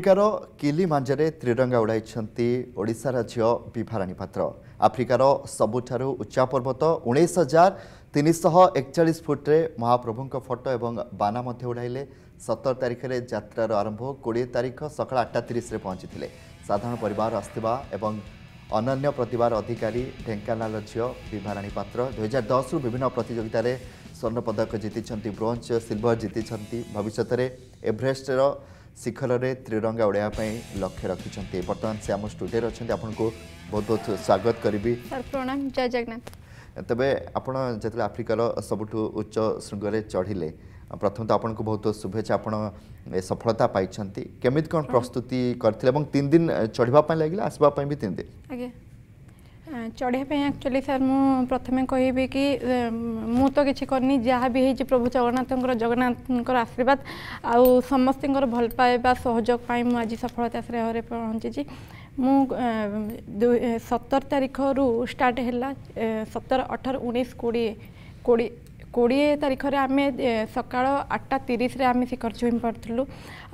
ଆଫ୍ରିକାର କିଲି ମାଞ୍ଜାରେ ତ୍ରିରଙ୍ଗା ଉଡ଼ାଇଛନ୍ତି ଓଡ଼ିଶା ରାଜ୍ୟ ବିଭାରାଣୀ ପାତ୍ର ଆଫ୍ରିକାର ସବୁଠାରୁ ଉଚ୍ଚା ପର୍ବତ ଉଣେଇଶ ହଜାର ତିନିଶହ ଏକଚାଳିଶ ଫୁଟ୍ରେ ମହାପ୍ରଭୁଙ୍କ ଫଟୋ ଏବଂ ବାନା ମଧ୍ୟ ଉଡ଼ାଇଲେ ସତର ତାରିଖରେ ଯାତ୍ରାର ଆରମ୍ଭ କୋଡ଼ିଏ ତାରିଖ ସକାଳ ଆଠଟା ତିରିଶରେ ପହଞ୍ଚିଥିଲେ ସାଧାରଣ ପରିବାର ଆସିଥିବା ଏବଂ ଅନନ୍ୟ ପ୍ରତିଭାର ଅଧିକାରୀ ଢେଙ୍କାନାଳ ଝିଅ ବିଭାରାଣୀ ପାତ୍ର ଦୁଇହଜାର ଦଶରୁ ବିଭିନ୍ନ ପ୍ରତିଯୋଗିତାରେ ସ୍ୱର୍ଣ୍ଣପଦକ ଜିତିଛନ୍ତି ବ୍ରୋଞ୍ଜ ସିଲ୍ଭର ଜିତିଛନ୍ତି ଭବିଷ୍ୟତରେ ଏଭରେଷ୍ଟର ଶିଖରରେ ତ୍ରିରଙ୍ଗା ଉଡ଼ାଇବା ପାଇଁ ଲକ୍ଷ୍ୟ ରଖିଛନ୍ତି ବର୍ତ୍ତମାନ ସେ ଆମ ଷ୍ଟୁଡ଼ିଓରେ ଅଛନ୍ତି ଆପଣଙ୍କୁ ବହୁତ ବହୁତ ସ୍ୱାଗତ କରିବି ପ୍ରଣାମ ଜୟ ଜଗନ୍ନାଥ ତେବେ ଆପଣ ଯେତେବେଳେ ଆଫ୍ରିକାର ସବୁଠୁ ଉଚ୍ଚ ଶୃଙ୍ଗରେ ଚଢ଼ିଲେ ପ୍ରଥମେ ତ ଆପଣଙ୍କୁ ବହୁତ ଶୁଭେଚ୍ଛା ଆପଣ ସଫଳତା ପାଇଛନ୍ତି କେମିତି କ'ଣ ପ୍ରସ୍ତୁତି କରିଥିଲେ ଏବଂ ତିନି ଦିନ ଚଢ଼ିବା ପାଇଁ ଲାଗିଲା ଆସିବା ପାଇଁ ବି ତିନି ଦିନ ଆଜ୍ଞା चढ़िया एक्चुअली सार मु प्रथमे कहबी कि मु तो किसी करनी जहाँ भी हो प्रभु जगन्नाथ जगन्नाथ आशीर्वाद आउ समस्त भल पाइबा सहयोग मुझे आज सफलता श्रेय पहुँची ମୁଁ ସତର ତାରିଖରୁ ଷ୍ଟାର୍ଟ ହେଲା ସତର ଅଠର ଉଣେଇଶ କୋଡ଼ିଏ କୋଡ଼ିଏ କୋଡ଼ିଏ ତାରିଖରେ ଆମେ ସକାଳ ଆଠଟା ତିରିଶରେ ଆମେ ଶିଖର ଛୁଇଁ ପାରୁଥିଲୁ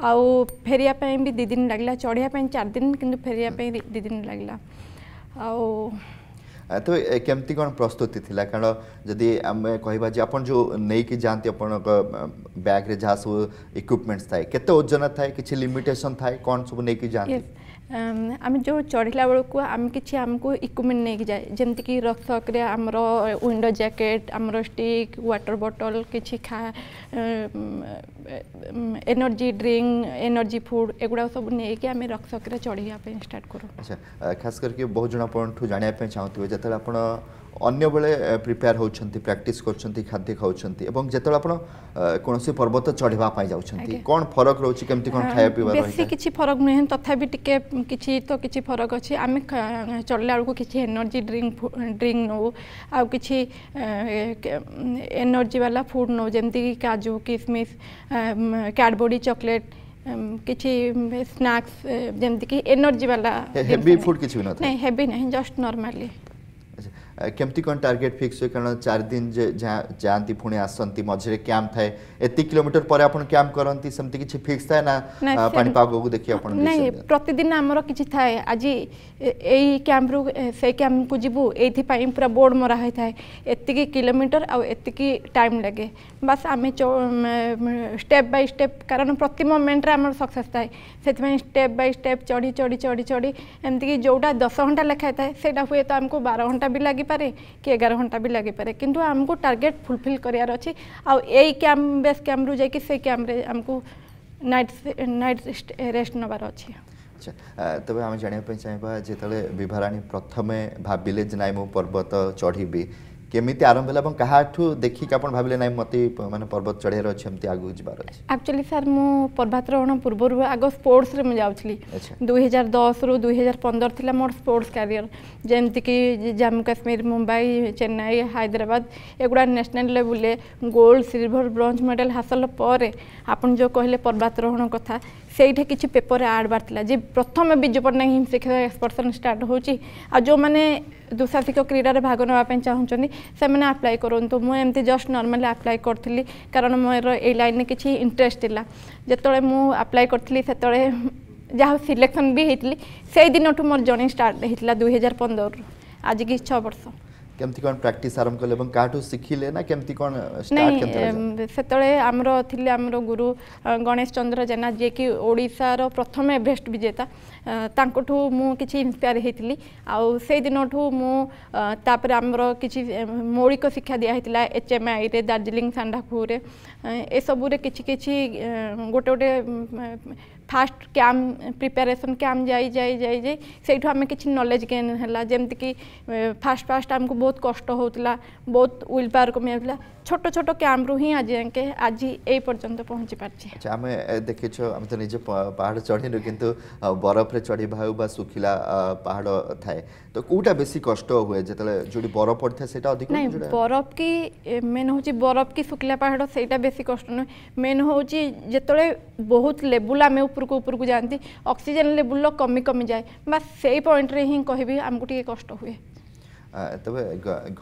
ଆଉ ଫେରିବା ପାଇଁ ବି ଦୁଇ ଦିନ ଲାଗିଲା ଚଢ଼ିବା ପାଇଁ ଚାରି ଦିନ କିନ୍ତୁ ଫେରିବା ପାଇଁ ଦୁଇ ଦିନ ଲାଗିଲା ଆଉ ତ କେମିତି କ'ଣ ପ୍ରସ୍ତୁତି ଥିଲା କାରଣ ଯଦି ଆମେ କହିବା ଯେ ଆପଣ ଯେଉଁ ନେଇକି ଯାଆନ୍ତି ଆପଣଙ୍କ ବ୍ୟାଗ୍ରେ ଯାହା ସବୁ ଇକ୍ୱିପମେଣ୍ଟସ୍ ଥାଏ କେତେ ଓଜନ ଥାଏ କିଛି ଲିମିଟେସନ୍ ଥାଏ କ'ଣ ସବୁ ନେଇକି ଯାଆନ୍ତି आम जो चढ़ला बेलू आम कि आमको इक्विपमेंट नहीं जाए जमीक रक्सक्रे आमर विंडो जैकेट आमर स्टिक वाटर बटल कि खा एनर्जी ड्रिंक एनर्जी फुड एगुड़ा सब नहीं आम रक्सक्रे चढ़ापी स्टार्ट करूँ अच्छा खास करके बहुत जन आप जानापी चाहूँ जब आप ଅନ୍ୟବେଳେ ପ୍ରିପେୟାର ହେଉଛନ୍ତି ପ୍ରାକ୍ଟିସ୍ କରୁଛନ୍ତି ଖାଦ୍ୟ ଖାଉଛନ୍ତି ଏବଂ ଯେତେବେଳେ ଆପଣ କୌଣସି ପର୍ବତ ଚଢ଼ିବା ପାଇଁ ଯାଉଛନ୍ତି କ'ଣ ଫରକ ରହୁଛି କେମିତି କ'ଣ ଖାଇବା ପିଇବା ବେଶୀ କିଛି ଫରକ ନୁହେଁ ତଥାପି ଟିକେ କିଛି ତ କିଛି ଫରକ ଅଛି ଆମେ ଚଢ଼ିଲା ବେଳକୁ କିଛି ଏନର୍ଜି ଡ୍ରିଙ୍କ ଡ୍ରିଙ୍କ ନେଉ ଆଉ କିଛି ଏନର୍ଜି ବାଲା ଫୁଡ଼ ନେଉ ଯେମିତିକି କାଜୁ କିସମିସ୍ କ୍ୟାଡ଼ବୋଡ଼ି ଚକୋଲେଟ୍ କିଛି ସ୍ନାକ୍ସ ଯେମିତିକି ଏନର୍ଜି ବାଲା ହେଭି ଫୁଡ଼ କିଛି ବି ନଥାଏ ନାଇଁ ହେଭି ନାହିଁ ଜଷ୍ଟ ନର୍ମାଲି କେମିତି କ'ଣ ଟାର୍ଗେଟ୍ ଫିକ୍ସ ହୁଏ କାରଣ ଚାରି ଦିନ ଯାଆନ୍ତି ପୁଣି ଆସନ୍ତି ମଝିରେ କ୍ୟାମ୍ପ ଥାଏ ଏତିକି କିଲୋମିଟର ପରେ ଆପଣ କ୍ୟାମ୍ପ କରନ୍ତି ସେମିତି କିଛି ଫିକ୍ସ ଥାଏ ନା ପାଣିପାଗକୁ ଦେଖି ଆପଣ ନାଇଁ ପ୍ରତିଦିନ ଆମର କିଛି ଥାଏ ଆଜି ଏଇ କ୍ୟାମ୍ପରୁ ସେଇ କ୍ୟାମ୍ପକୁ ଯିବୁ ଏଇଥିପାଇଁ ପୁରା ବୋର୍ଡ଼ ମରା ହୋଇଥାଏ ଏତିକି କିଲୋମିଟର ଆଉ ଏତିକି ଟାଇମ୍ ଲାଗେ ବାସ୍ ଆମେ ଷ୍ଟେପ୍ ବାଇ ଷ୍ଟେପ୍ କାରଣ ପ୍ରତି ମୋମେଣ୍ଟରେ ଆମର ସକ୍ସେସ୍ ଥାଏ ସେଥିପାଇଁ ଷ୍ଟେପ୍ ବାଇ ଷ୍ଟେପ୍ ଚଢ଼ି ଚଢ଼ି ଚଢ଼ି ଚଢ଼ି ଏମିତିକି ଯେଉଁଟା ଦଶ ଘଣ୍ଟା ଲେଖାଏ ଥାଏ ସେଇଟା ହୁଏତ ଆମକୁ ବାର ଘଣ୍ଟା ବି ଲାଗି পারে কি এগার ঘন্টা বি লাগিপারে কিন্তু আমি টার্গেট ফুলফিল করার অছি এই ক্যাম্প বেস ক্যাম্পরু যাই সেই ক্যাম্পরে আমি নাইট নাইট রেস্ট নেবার অছি আচ্ছা তবে আমি জাঁয়া চাইবা যেতবে বিভারাণী প্রথমে ভাবিলে যে না মু পর্বত চড়িবি কেমিতি আরম্ভ হল এবং কাহাঠু দেখি কি আপন ভাবিলে নাই মতে মানে পর্বত চড়াইর আছে এমতি আগু যাবার আছে অ্যাকচুয়ালি স্যার মু পর্বতারোহণ পূর্বরু আগ স্পোর্টস রে মু যাউছিলি 2010 রু 2015 থিলা মোর স্পোর্টস ক্যারিয়ার যেমতি কি জম্মু কাশ্মীর মুম্বাই চেন্নাই হায়দ্রাবাদ এগুড়া ন্যাশনাল লেভেলে গোল্ড সিলভার ব্রঞ্জ মেডেল হাসল পরে আপন যে কহিলে পর্বতারোহণ কথা ସେଇଠି କିଛି ପେପରରେ ଆଡ଼୍ ବାହାରିଥିଲା ଯେ ପ୍ରଥମେ ବିଜୁ ପଟ୍ଟନାୟକ ହିମଶିକ୍ଷା ଏକ୍ସପର୍ସନ୍ ଷ୍ଟାର୍ଟ ହେଉଛି ଆଉ ଯେଉଁମାନେ ଦୁଃସାହସିକ କ୍ରୀଡ଼ାରେ ଭାଗ ନେବା ପାଇଁ ଚାହୁଁଛନ୍ତି ସେମାନେ ଆପ୍ଲାଏ କରନ୍ତୁ ମୁଁ ଏମିତି ଜଷ୍ଟ ନର୍ମାଲି ଆପ୍ଲାଏ କରିଥିଲି କାରଣ ମୋର ଏଇ ଲାଇନ୍ରେ କିଛି ଇଣ୍ଟରେଷ୍ଟ ଥିଲା ଯେତେବେଳେ ମୁଁ ଆପ୍ଲାଏ କରିଥିଲି ସେତେବେଳେ ଯାହା ହଉ ସିଲେକ୍ସନ୍ ବି ହେଇଥିଲି ସେଇ ଦିନଠୁ ମୋର ଜର୍ଣ୍ଣି ଷ୍ଟାର୍ଟ ହେଇଥିଲା ଦୁଇ ହଜାର ପନ୍ଦରରୁ ଆଜିକି ଛଅ ବର୍ଷ কেমতি কোন প্র্যাকটিস আরম্ভ কলে এবং কাহাটু শিখিলে না কেমতি কোন স্টার্ট কেমতে সেতলে আমরো থিলে আমরো গুরু গণেশ চন্দ্র জেনা যে কি ওড়িশার প্রথম এভরেস্ট বিজেতা তাঙ্কঠু মু কিছু ইন্সপায়ার হয়েছিলি আউ সেই দিনঠু মু তাপরে আমর কিছু মৌলিক শিক্ষা দিয়া হয়েছিল এচ এম আই রে দার্জিলিং সান্ডাখুরে এসবুরে কিছু কিছু গোটে গোটে ଫାଷ୍ଟ କ୍ୟାମ୍ପ ପ୍ରିପାରେସନ୍ କ୍ୟାମ୍ପ ଯାଇ ଯାଇ ଯାଇ ଯାଇ ସେଇଠୁ ଆମେ କିଛି ନଲେଜ ଗେନ୍ ହେଲା ଯେମିତିକି ଫାଷ୍ଟ ଫାଷ୍ଟ ଆମକୁ ବହୁତ କଷ୍ଟ ହେଉଥିଲା ବହୁତ ୱିଲ୍ ପାୱାର କମିଯାଉଥିଲା ছোট ছোট ক্যাম্পরু হি আজ যাকে আজ এই পর্যন্ত পৌঁছি পারছি আচ্ছা আমি দেখিছ আমি তো নিজে পাহাড় চড়িনু কিন্তু বরফরে চড়িবা হেউ বা শুখিলা পাহাড় থাকে तो कोटा बेसी कष्ट हुए जतले जोडी बरफ पडथे सेटा अधिक नै बरफ के मेन होची बरफ के सुखला पहाड़ सेटा बेसी कष्ट न मेन होची जतले बहुत लेबुल आमे ऊपर को ऊपर को जानती ऑक्सीजन लेबुल लो कमी कमी जाय बस सेई पॉइंट रे ही कहबी हमकु टिके कष्ट हुए তবে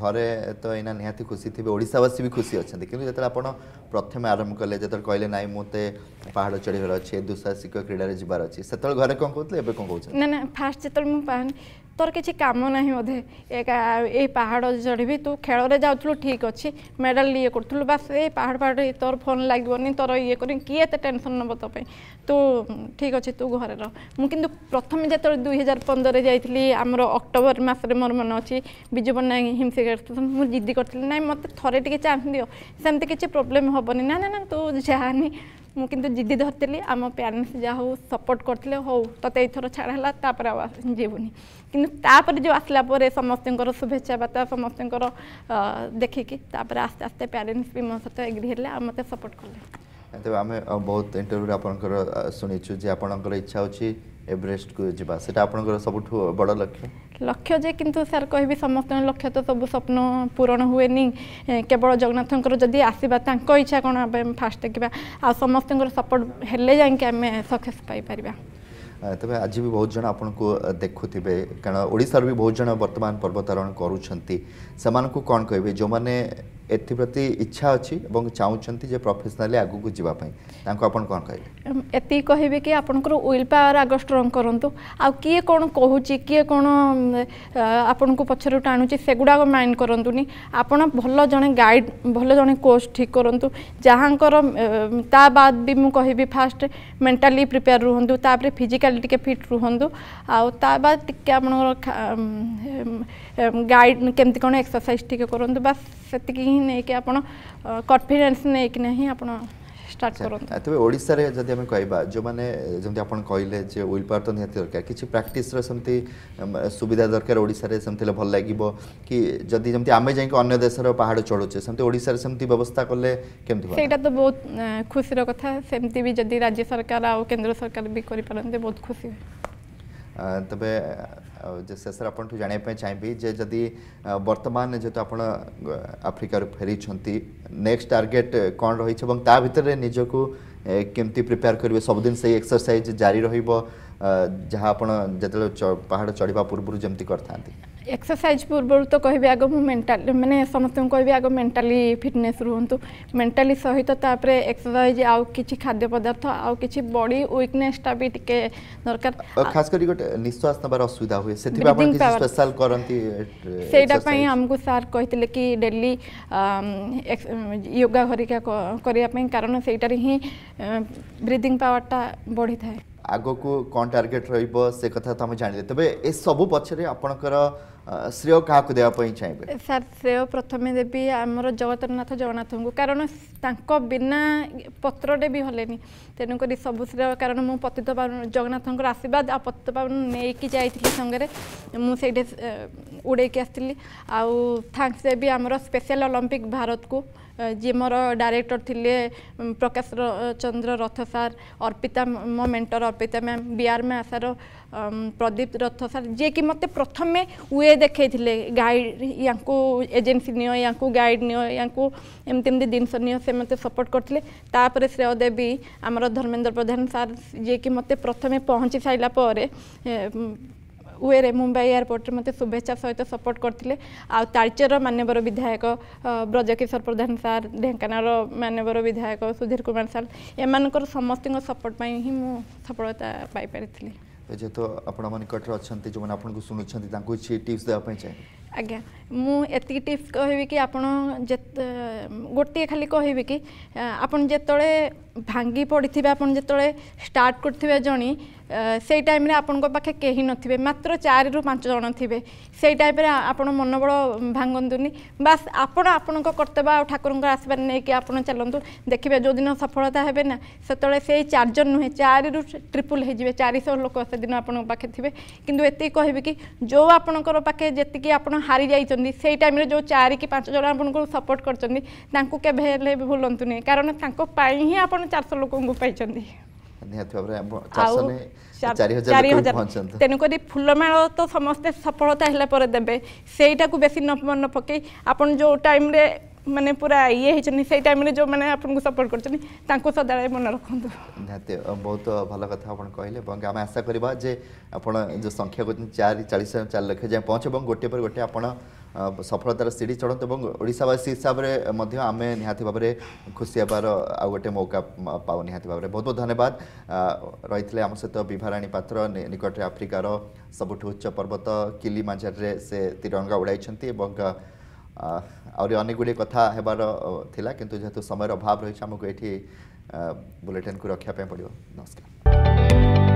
ঘরে ତ ଏଇନା ନିହାତି ଖୁସି ଥିବେ ଓଡ଼ିଶାବାସୀ ବି ଖୁସି ଅଛନ୍ତି କିନ୍ତୁ ଯେତେବେଳେ ଆପଣ ପ୍ରଥମେ ଆରମ୍ଭ କଲେ ଯେତେବେଳେ କହିଲେ ନାଇଁ ମୋତେ ପାହାଡ଼ ଚଢ଼ିବାର ଅଛି ଦୁଃସାହସିକ କ୍ରୀଡ଼ାରେ ଯିବାର ଅଛି ସେତେବେଳେ ଘରେ କ'ଣ କହୁଥିଲେ ଏବେ କ'ଣ କହୁଛନ୍ତି ନା ନା ଫାର୍ଷ୍ଟ ଯେତେବେଳେ ମୁଁ ତୋର କିଛି କାମ ନାହିଁ ବୋଧେ ଏ ପାହାଡ଼ ଚଢ଼ିବି ତୁ ଖେଳରେ ଯାଉଥିଲୁ ଠିକ୍ ଅଛି ମେଡ଼ାଲ ଇଏ କରୁଥିଲୁ ବାସ୍ ଏ ପାହାଡ଼ ପାହାଡ଼ ତୋର ଫୋନ୍ ଲାଗିବନି ତୋର ଇଏ କରିନି କିଏ ଏତେ ଟେନସନ୍ ନେବ ତୋ ପାଇଁ ତୁ ଠିକ୍ ଅଛି ତୁ ଘରେ ରହ ମୁଁ କିନ୍ତୁ ପ୍ରଥମେ ଯେତେବେଳେ ଦୁଇ ହଜାର ପନ୍ଦରରେ ଯାଇଥିଲି ଆମର ଅକ୍ଟୋବର ମାସରେ ମୋର ମନେ ଅଛି ବିଜୁ ପଟ୍ଟନାୟକ ହିମସେକ ମୁଁ ଜିଦ୍ଦି କରିଥିଲି ନାଇଁ ମୋତେ ଥରେ ଟିକେ ଚାନ୍ସ ଦିଅ ସେମିତି କିଛି ପ୍ରୋବ୍ଲେମ୍ ହେବନି ନା ନା ନା ତୁ ଯାଆନି ମୁଁ କିନ୍ତୁ ଜିଦ୍ଦି ଧରିଥିଲି ଆମ ପ୍ୟାରେଣ୍ଟସ୍ ଯାହା ହଉ ସପୋର୍ଟ କରିଥିଲେ ହଉ ତତେ ଏଇଥର ଛାଡ଼ ହେଲା ତାପରେ ଆଉ ଯିବୁନି କିନ୍ତୁ ତାପରେ ଯେଉଁ ଆସିଲା ପରେ ସମସ୍ତଙ୍କର ଶୁଭେଚ୍ଛା ବାର୍ତ୍ତା ସମସ୍ତଙ୍କର ଦେଖିକି ତାପରେ ଆସ୍ତେ ଆସ୍ତେ ପ୍ୟାରେଣ୍ଟସ୍ ବି ମୋ ସହିତ ଏଗ୍ରି ହେଲେ ଆଉ ମୋତେ ସପୋର୍ଟ କଲେ ତେବେ ଆମେ ବହୁତ ଇଣ୍ଟରଭ୍ୟୁରେ ଆପଣଙ୍କର ଶୁଣିଛୁ ଯେ ଆପଣଙ୍କର ଇଚ୍ଛା ହେଉଛି ଏଭରେଷ୍ଟକୁ ଯିବା ସେଇଟା ଆପଣଙ୍କର ସବୁଠୁ ବଡ଼ ଲକ୍ଷ୍ୟ লক্ষ্য যে কিন্তু স্যার কহবি সমস্ত লক্ষ্য তো সবু স্বপ্ন পূরণ হুয়েনি কেবল জগন্নাথঙ্কর যদি আসবা তাঁক ইচ্ছা কোণ আমি ফার্স্ট দেখবা আস্তর সপোর্ট হলে যাই আমি সকসেস পাইপার তবে আজি বি বহুত জন আপনার দেখুবে কারণ ওড়শার বি বহুত জন বর্তমান পর্বতারোহণ করুচ্ছেন সে কন কে যে ଏଥିପ୍ରତି ଇଚ୍ଛା ଅଛି ଏବଂ ଚାହୁଁଛନ୍ତି ଯେ ପ୍ରଫେସନାଲି ଆଗକୁ ଯିବା ପାଇଁ ତାଙ୍କୁ ଆପଣ କ'ଣ କହିବେ ଏତିକି କହିବେ କି ଆପଣଙ୍କର ୱିଲ୍ ପାୱାର ଆଗ ଷ୍ଟ୍ରଙ୍ଗ କରନ୍ତୁ ଆଉ କିଏ କ'ଣ କହୁଛି କିଏ କ'ଣ ଆପଣଙ୍କୁ ପଛରୁ ଟାଣୁଛି ସେଗୁଡ଼ାକ ମାଇଣ୍ଡ କରନ୍ତୁନି ଆପଣ ଭଲ ଜଣେ ଗାଇଡ଼ ଭଲ ଜଣେ କୋଚ୍ ଠିକ୍ କରନ୍ତୁ ଯାହାଙ୍କର ତା ବାଦ ବି ମୁଁ କହିବି ଫାଷ୍ଟ ମେଣ୍ଟାଲି ପ୍ରିପେୟାର ରୁହନ୍ତୁ ତାପରେ ଫିଜିକାଲି ଟିକେ ଫିଟ୍ ରୁହନ୍ତୁ ଆଉ ତା ବାଦ ଟିକେ ଆପଣଙ୍କର ଗାଇଡ଼ କେମିତି କ'ଣ ଏକ୍ସରସାଇଜ୍ ଟିକେ କରନ୍ତୁ ବାସ୍ ସେତିକି ହିଁ ହିଁ ନେଇକି ଆପଣ କନଫିଡେନ୍ସ ନେଇକିନା ହିଁ ଆପଣ ଷ୍ଟାର୍ଟ କରନ୍ତୁ ତେବେ ଓଡ଼ିଶାରେ ଯଦି ଆମେ କହିବା ଯେଉଁମାନେ ଯେମିତି ଆପଣ କହିଲେ ଯେ ୱିଲ୍ ପାୱାର ତ ନିହାତି ଦରକାର କିଛି ପ୍ରାକ୍ଟିସ୍ର ସେମିତି ସୁବିଧା ଦରକାର ଓଡ଼ିଶାରେ ସେମିତି ହେଲେ ଭଲ ଲାଗିବ କି ଯଦି ଯେମିତି ଆମେ ଯାଇକି ଅନ୍ୟ ଦେଶର ପାହାଡ଼ ଚଢ଼ୁଛେ ସେମିତି ଓଡ଼ିଶାରେ ସେମିତି ବ୍ୟବସ୍ଥା କଲେ କେମିତି ସେଇଟା ତ ବହୁତ ଖୁସିର କଥା ସେମିତି ବି ଯଦି ରାଜ୍ୟ ସରକାର ଆଉ କେନ୍ଦ୍ର ସରକାର ବି କରିପାରନ୍ତେ ବହୁତ ଖୁସି ତେବେ शेष जाना चाहिए जे जदि वर्तमान जेहतु आप आफ्रिकार फेरी नेक्स्ट टार्गेट कौन रही भितर निजक केमती प्रिपेयर करेंगे सबदिन से एक्सरसाइज जारी रहा आप पहाड़ चढ़ा पूर्व जमी कर एक्सरसाइज पूर्व तो कह आग मुझे मैंने समस्त कह आग मेन्टाली फिटनेस रुहतु मेन्टाली सहित तापर एक्सरसाइज आउ कि खाद्य पदार्थ आउ कि बॉडी विकनेसटा भी टे दरकार खास कर निश्वास नबार असुविधा हुए से स्पेशल करती सेटापी आमको सार कहते कि डेली योगा घरिका करने कारण सेटार ही ब्रिदिंग पावरटा बढ़ी थाए को कौन टार्गेट रहा से कथा तो आम जाने तेज ए सब पक्षर आपणकर ଶ୍ରେୟ କାହାକୁ ଦେବା ପାଇଁ ଚାହିଁବେ ସାର୍ ଶ୍ରେୟ ପ୍ରଥମେ ଦେବି ଆମର ଜଗତରନାଥ ଜଗନ୍ନାଥଙ୍କୁ କାରଣ ତାଙ୍କ ବିନା ପତ୍ରରେ ବି ହଲେନି ତେଣୁକରି ସବୁ ଶ୍ରେୟ କାରଣ ମୁଁ ପତିତ ପାବନ ଜଗନ୍ନାଥଙ୍କର ଆଶୀର୍ବାଦ ଆଉ ପତିତ ପାବନ ନେଇକି ଯାଇଥିଲି ସାଙ୍ଗରେ ମୁଁ ସେଇଠି ଉଡ଼େଇକି ଆସିଥିଲି ଆଉ ଥ୍ୟାଙ୍କସ୍ ଦେବି ଆମର ସ୍ପେଶାଲ ଅଲମ୍ପିକ୍ ଭାରତକୁ जी मोर डायरेक्टर थे प्रकाश चंद्र रथ सार अर्पिता मो मेटर अर्पिता मैम बी आर में सार प्रदीप रथ सार जी कि मत प्रथम वे देखे गाइड या एजेन्सी नियो या गाइड नियो जिनस नि मत सपोर्ट करते श्रेयदेवी आमर धर्मेन्द्र प्रधान सार जी कि मत प्रथम पहुँची सारापर ওয়েরে মুম্বাই এয়ারপোর্টে মতো শুভেচ্ছা সহ সপোর্ট করলে আলচের মানবর বিধায়ক ব্রজকিশোর প্রধান স্যার ঢেঙ্কানাল মানবর বিধায়ক সুধীর কুমার স্যার এমানকর সমস্ত সপোর্ট পাই হি মু সফলতা পাইপারি যেহেতু আপনার নিকটরে অনেক যে আপনার শুণুচ্ছেন তাঁকু টিপস দেওয়া চাই ଆଜ୍ଞା ମୁଁ ଏତିକି ଟିପ୍ସ କହିବି କି ଆପଣ ଯେତେ ଗୋଟିଏ ଖାଲି କହିବି କି ଆପଣ ଯେତେବେଳେ ଭାଙ୍ଗି ପଡ଼ିଥିବେ ଆପଣ ଯେତେବେଳେ ଷ୍ଟାର୍ଟ କରିଥିବେ ଜଣେ ସେଇ ଟାଇମ୍ରେ ଆପଣଙ୍କ ପାଖେ କେହି ନଥିବେ ମାତ୍ର ଚାରିରୁ ପାଞ୍ଚ ଜଣ ଥିବେ ସେଇ ଟାଇପ୍ରେ ଆପଣ ମନୋବଳ ଭାଙ୍ଗନ୍ତୁନି ବାସ୍ ଆପଣ ଆପଣଙ୍କ କର୍ତ୍ତବ୍ୟ ଆଉ ଠାକୁରଙ୍କ ଆଶୀର୍ବାଦ ନେଇକି ଆପଣ ଚାଲନ୍ତୁ ଦେଖିବେ ଯେଉଁଦିନ ସଫଳତା ହେବେ ନା ସେତେବେଳେ ସେଇ ଚାରିଜଣ ନୁହେଁ ଚାରିରୁ ଟ୍ରିପୁଲ୍ ହେଇଯିବେ ଚାରିଶହ ଲୋକ ସେଦିନ ଆପଣଙ୍କ ପାଖେ ଥିବେ କିନ୍ତୁ ଏତିକି କହିବି କି ଯେଉଁ ଆପଣଙ୍କର ପାଖେ ଯେତିକି ଆପଣ ହାରି ଯାଇଛନ୍ତି ସେଇ ଟାଇମ୍ରେ ଯେଉଁ ଚାରି କି ପାଞ୍ଚ ଜଣ ଆପଣଙ୍କୁ ସପୋର୍ଟ କରିଛନ୍ତି ତାଙ୍କୁ କେବେ ହେଲେ ଭୁଲନ୍ତୁନି କାରଣ ତାଙ୍କ ପାଇଁ ହିଁ ଆପଣ ଚାରିଶହ ଲୋକଙ୍କୁ ପାଇଛନ୍ତି ତେଣୁକରି ଫୁଲମାଳ ତ ସମସ୍ତେ ସଫଳତା ହେଲା ପରେ ଦେବେ ସେଇଟାକୁ ବେଶୀ ନ ମନ ପକେଇ ଆପଣ ଯେଉଁ ଟାଇମ୍ରେ ମାନେ ପୁରା ଇଏ ହେଇଛନ୍ତି ସେଇ ଟାଇମ୍ରେ ଯେଉଁମାନେ ଆପଣଙ୍କୁ ସପୋର୍ଟ କରୁଛନ୍ତି ତାଙ୍କୁ ସଦାବେଳେ ମନେ ରଖନ୍ତୁ ନିହାତି ବହୁତ ଭଲ କଥା ଆପଣ କହିଲେ ଏବଂ ଆମେ ଆଶା କରିବା ଯେ ଆପଣ ଯେଉଁ ସଂଖ୍ୟା କହୁଛନ୍ତି ଚାରି ଚାଳିଶ ଚାରି ଲକ୍ଷ ଯାଏଁ ପହଞ୍ଚ ଏବଂ ଗୋଟିଏ ପରେ ଗୋଟିଏ ଆପଣ ସଫଳତାର ସିଡ଼ି ଚଢ଼ନ୍ତୁ ଏବଂ ଓଡ଼ିଶାବାସୀ ହିସାବରେ ମଧ୍ୟ ଆମେ ନିହାତି ଭାବରେ ଖୁସି ହେବାର ଆଉ ଗୋଟେ ମୌକା ପାଉ ନିହାତି ଭାବରେ ବହୁତ ବହୁତ ଧନ୍ୟବାଦ ରହିଥିଲେ ଆମ ସହିତ ବିଭାରାଣୀ ପାତ୍ର ନିକଟରେ ଆଫ୍ରିକାର ସବୁଠୁ ଉଚ୍ଚ ପର୍ବତ କିଲି ମାଝାରରେ ସେ ତିରଙ୍ଗା ଉଡ଼ାଇଛନ୍ତି ଏବଂ ଆହୁରି ଅନେକ ଗୁଡ଼ିଏ କଥା ହେବାର ଥିଲା କିନ୍ତୁ ଯେହେତୁ ସମୟର ଅଭାବ ରହିଛି ଆମକୁ ଏଠି ବୁଲେଟିନ୍କୁ ରଖିବା ପାଇଁ ପଡ଼ିବ ନମସ୍କାର